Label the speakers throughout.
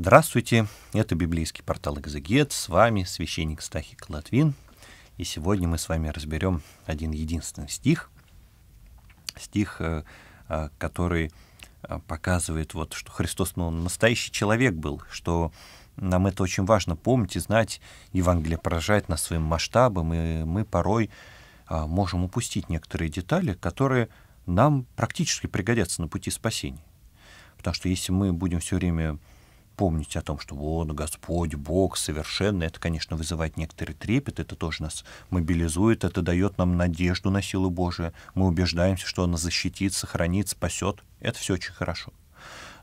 Speaker 1: Здравствуйте, это библейский портал «Экзегет», с вами священник Стахик Клатвин, и сегодня мы с вами разберем один единственный стих, стих, э, э, который э, показывает, вот, что Христос, ну, настоящий человек был, что нам это очень важно помнить и знать. Евангелие поражает нас своим масштабом, и мы порой можем упустить некоторые детали, которые нам практически пригодятся на пути спасения. Потому что если мы будем все время помнить о том, что вот Господь, Бог совершенный, это, конечно, вызывает некоторый трепет, это тоже нас мобилизует, это дает нам надежду на силу Божию, мы убеждаемся, что она защитит, сохранит, спасет. Это все очень хорошо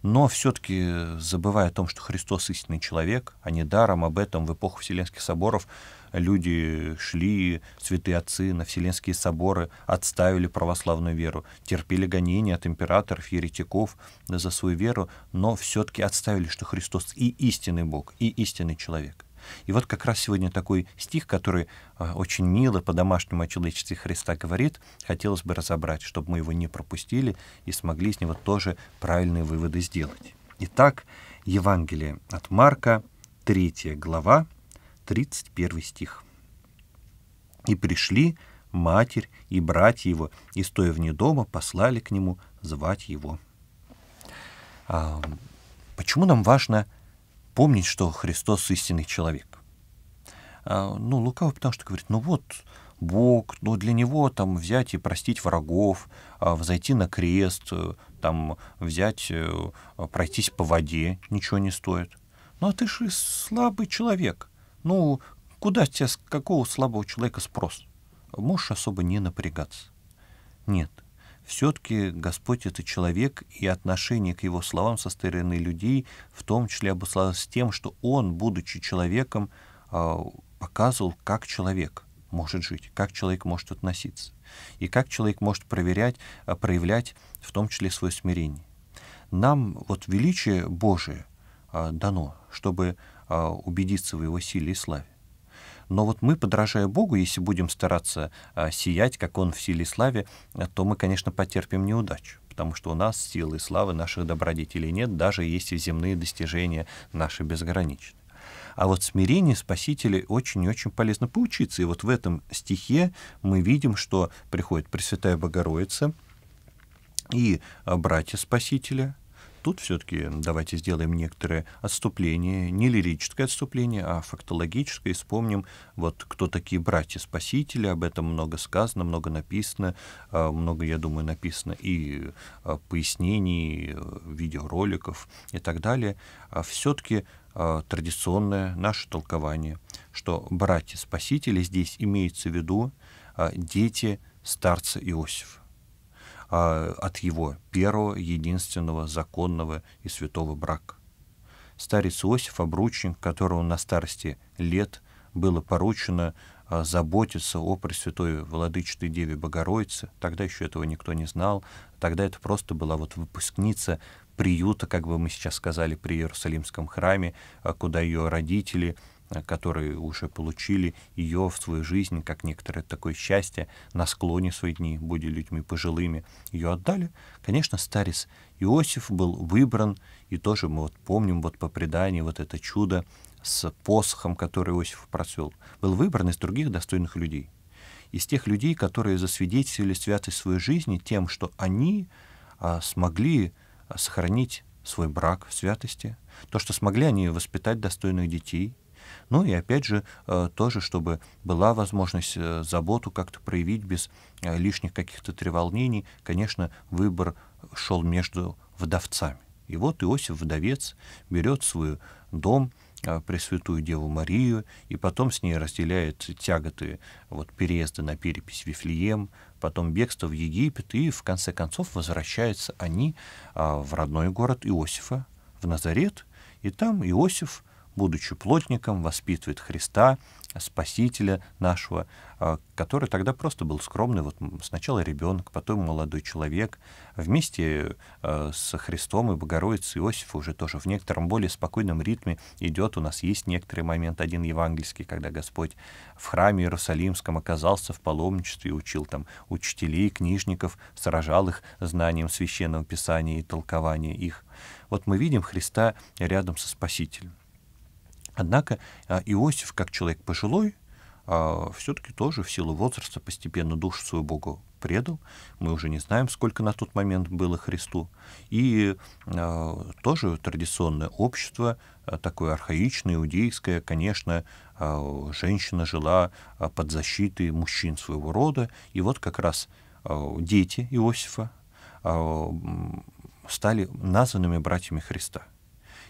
Speaker 1: но все-таки забывая о том, что Христос истинный человек, а не даром об этом в эпоху Вселенских соборов люди шли, святые отцы на Вселенские соборы отставили православную веру, терпели гонения от императоров, еретиков за свою веру, но все-таки отставили, что Христос и истинный Бог, и истинный человек. И вот как раз сегодня такой стих, который а, очень мило по-домашнему о человечестве Христа говорит, хотелось бы разобрать, чтобы мы его не пропустили и смогли из него тоже правильные выводы сделать. Итак, Евангелие от Марка, 3 глава, 31 стих. «И пришли матерь и братья его, и, стоя вне дома, послали к нему звать его». Почему нам важно помнить, что Христос истинный человек. А, ну, лукавый, потому что говорит, ну вот, Бог, ну для него там взять и простить врагов, а, взойти на крест, э, там взять, э, пройтись по воде, ничего не стоит. Ну а ты же слабый человек. Ну, куда тебя, с какого слабого человека спрос? Можешь особо не напрягаться. Нет, все-таки Господь — это человек, и отношение к его словам со стороны людей в том числе обусловилось тем, что он, будучи человеком, а, показывал, как человек может жить, как человек может относиться, и как человек может проверять, а, проявлять в том числе свое смирение. Нам вот величие Божие а, дано, чтобы убедиться в его силе и славе. Но вот мы, подражая Богу, если будем стараться а, сиять, как Он в силе и славе, то мы, конечно, потерпим неудачу потому что у нас силы и славы наших добродетелей нет, даже если земные достижения наши безграничны. А вот смирение спасителей очень-очень и полезно поучиться. И вот в этом стихе мы видим, что приходит Пресвятая Богородица и а, братья Спасителя — тут все-таки давайте сделаем некоторое отступление, не лирическое отступление, а фактологическое, и вспомним, вот кто такие братья-спасители, об этом много сказано, много написано, а, много, я думаю, написано и а, пояснений, э, видеороликов и так далее. А все-таки традиционное наше толкование, что братья-спасители здесь имеется в виду дети старца Иосифа. А, от его первого, единственного, законного и святого брака. Старец Иосиф, обручник, которого на старости лет было поручено а, заботиться о Пресвятой Владычной Деве Богородице. Тогда еще этого никто не знал. Тогда это просто была вот выпускница приюта, как бы мы сейчас сказали, при Иерусалимском храме, а, куда ее родители Э, которые уже получили ее в свою жизнь, как некоторое такое счастье, на склоне своих дней, будя людьми пожилыми, ее отдали. Конечно, старец Иосиф был выбран, и тоже мы вот помним вот по преданию вот это чудо с посохом, который Иосиф процвел, был выбран из других достойных людей. Из тех людей, которые засвидетельствовали святость своей жизни тем, что они а, смогли а, сохранить свой брак в святости, то, что смогли они воспитать достойных детей — ну и опять же, э, тоже, чтобы была возможность э, заботу как-то проявить без э, лишних каких-то треволнений, конечно, выбор шел между вдовцами. И вот Иосиф вдовец берет свой дом, Пресвятую Деву Марию, и потом с ней разделяет тяготы вот, переезда на перепись Вифлеем, потом бегство в Египет, и в конце концов возвращаются они а, в родной город Иосифа, в Назарет, и там Иосиф будучи плотником, воспитывает Христа, Спасителя нашего, а, который тогда просто был скромный. Вот сначала ребенок, потом молодой человек. Вместе а, с Христом и Богородицей Иосиф уже тоже в некотором более спокойном ритме идет. У нас есть некоторый момент, один евангельский, когда Господь в храме Иерусалимском оказался в паломничестве, учил там учителей, книжников, сражал их знанием священного писания и толкования их. Вот мы видим Христа рядом со Спасителем. Однако а, Иосиф, как человек пожилой, а, все-таки тоже в силу возраста постепенно душу свою Богу предал. Мы уже не знаем, сколько на тот момент было Христу. И а, тоже традиционное общество, такое архаичное, иудейское, конечно, женщина жила под защитой мужчин своего рода. И вот как раз дети Иосифа стали названными братьями Христа.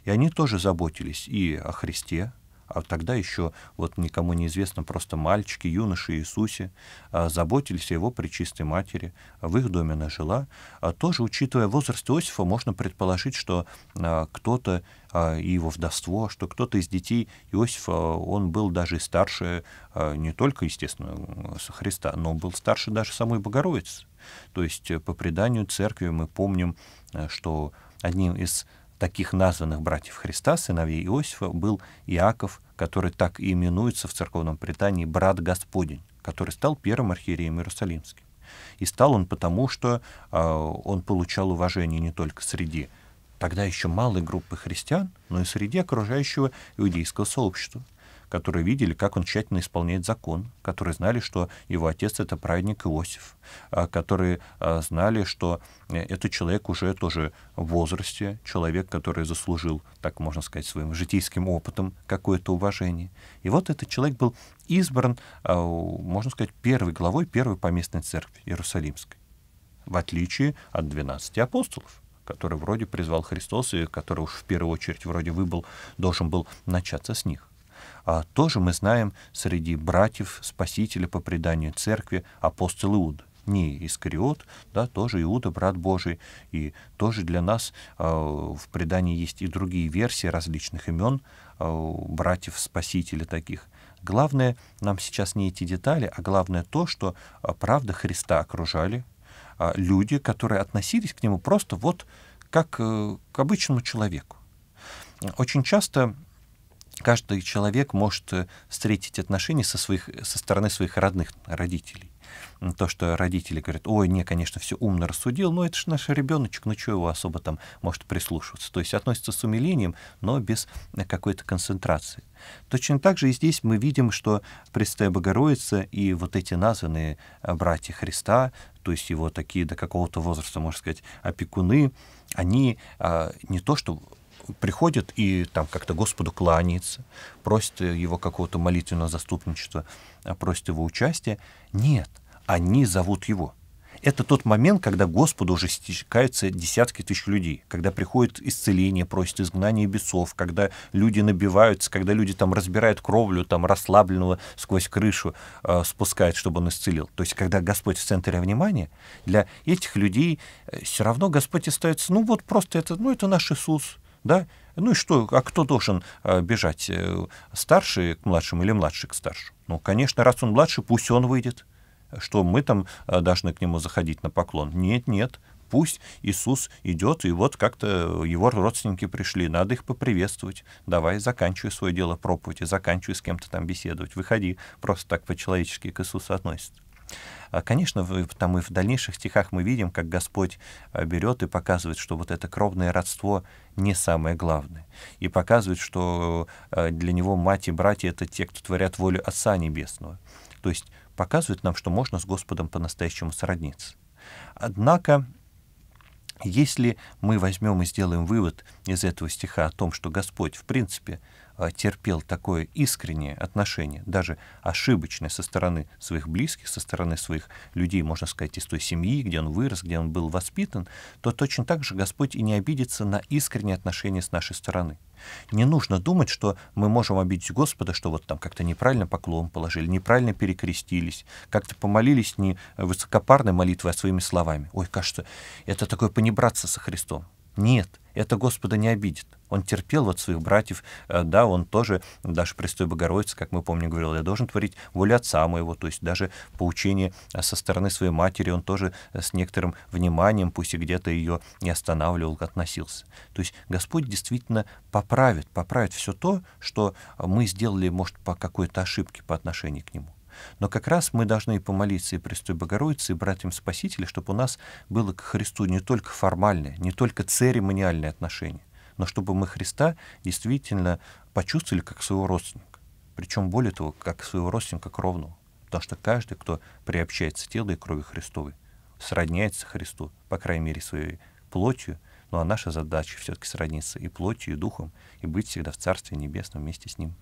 Speaker 1: И они тоже заботились и о Христе, а тогда еще вот никому неизвестно, просто мальчики, юноши Иисусе, а, заботились о его пречистой матери, в их доме она жила. А тоже, учитывая возраст Иосифа, можно предположить, что а, кто-то и его вдовство, что кто-то из детей Иосифа, он был даже старше не только, естественно, Христа, но был старше даже самой Богородицы. То есть э, по преданию церкви мы помним, э, что одним из таких названных братьев Христа, сыновей Иосифа, был Иаков, который так и именуется в церковном предании «брат Господень», который стал первым архиереем Иерусалимским. И стал он потому, что э, он получал уважение не только среди тогда еще малой группы христиан, но и среди окружающего иудейского сообщества которые видели, как он тщательно исполняет закон, которые знали, что его отец — это праведник Иосиф, а, которые а, знали, что э, этот человек уже тоже в возрасте, человек, который заслужил, так можно сказать, своим житейским опытом какое-то уважение. И вот этот человек был избран, а, можно сказать, первой главой первой поместной церкви Иерусалимской, в отличие от 12 апостолов который вроде призвал Христос и который уж в первую очередь вроде выбыл, должен был начаться с них а, тоже мы знаем среди братьев Спасителя по преданию церкви апостол Иуд Не Искариот, да, тоже Иуда, брат Божий, и тоже для нас а, в предании есть и другие версии различных имен а, братьев Спасителя таких. Главное нам сейчас не эти детали, а главное то, что а, правда Христа окружали а, люди, которые относились к нему просто вот как э, к обычному человеку. Очень часто каждый человек может э, встретить отношения со, своих, со стороны своих родных родителей. То, что родители говорят, ой, не, конечно, все умно рассудил, но это же наш ребеночек, ну что его особо там может прислушиваться. То есть относится с умилением, но без э, какой-то концентрации. Точно так же и здесь мы видим, что Пресвятая Богородица и вот эти названные э, братья Христа, то есть его такие до какого-то возраста, можно сказать, опекуны, они а, не то что приходит и там как-то Господу кланяется, просит его какого-то молитвенного заступничества, а, просит его участия. Нет, они зовут его. Это тот момент, когда Господу уже стекаются десятки тысяч людей, когда приходит исцеление, просит изгнание бесов, когда люди набиваются, когда люди там разбирают кровлю, там расслабленного сквозь крышу э, спускают, чтобы он исцелил. То есть, когда Господь в центре внимания, для этих людей э, все равно Господь остается, ну вот просто это, ну это наш Иисус, да? Ну и что, а кто должен э, бежать, э, старший к младшему или младший к старшему? Ну, конечно, раз он младший, пусть он выйдет, что мы там э, должны к нему заходить на поклон. Нет, нет, пусть Иисус идет, и вот как-то его родственники пришли, надо их поприветствовать. Давай, заканчивай свое дело проповедь, заканчивай с кем-то там беседовать, выходи, просто так по-человечески к Иисусу относится. А, конечно, там и в дальнейших стихах мы видим, как Господь а, берет и показывает, что вот это кровное родство не самое главное. И показывает, что а, для него мать и братья — это те, кто творят волю Отца Небесного. То есть показывает нам, что можно с Господом по-настоящему сродниться. Однако если мы возьмем и сделаем вывод из этого стиха о том, что Господь, в принципе, а, терпел такое искреннее отношение, даже ошибочное со стороны своих близких, со стороны своих людей, можно сказать, из той семьи, где он вырос, где он был воспитан, то точно так же Господь и не обидится на искреннее отношение с нашей стороны. Не нужно думать, что мы можем обидеть Господа, что вот там как-то неправильно поклон положили, неправильно перекрестились, как-то помолились не высокопарной молитвой, а своими словами. Ой, кажется, это такое понебраться со Христом. Нет, это Господа не обидит. Он терпел вот своих братьев, э, да, он тоже, даже Престой Богородицы, как мы помним, говорил, я должен творить волю отца моего, то есть даже поучение э, со стороны своей матери он тоже э, с некоторым вниманием, пусть и где-то ее не останавливал, относился. То есть Господь действительно поправит, поправит все то, что мы сделали, может, по какой-то ошибке по отношению к Нему. Но как раз мы должны и помолиться и Престой Богородице, и братьям Спасителя, чтобы у нас было к Христу не только формальное, не только церемониальное отношение, но чтобы мы Христа действительно почувствовали как своего родственника. Причем, более того, как своего родственника кровного. Потому что каждый, кто приобщается телу и крови Христовой, сродняется Христу, по крайней мере, своей плотью, ну а наша задача все-таки сродниться и плотью, и духом, и быть всегда в Царстве Небесном вместе с Ним.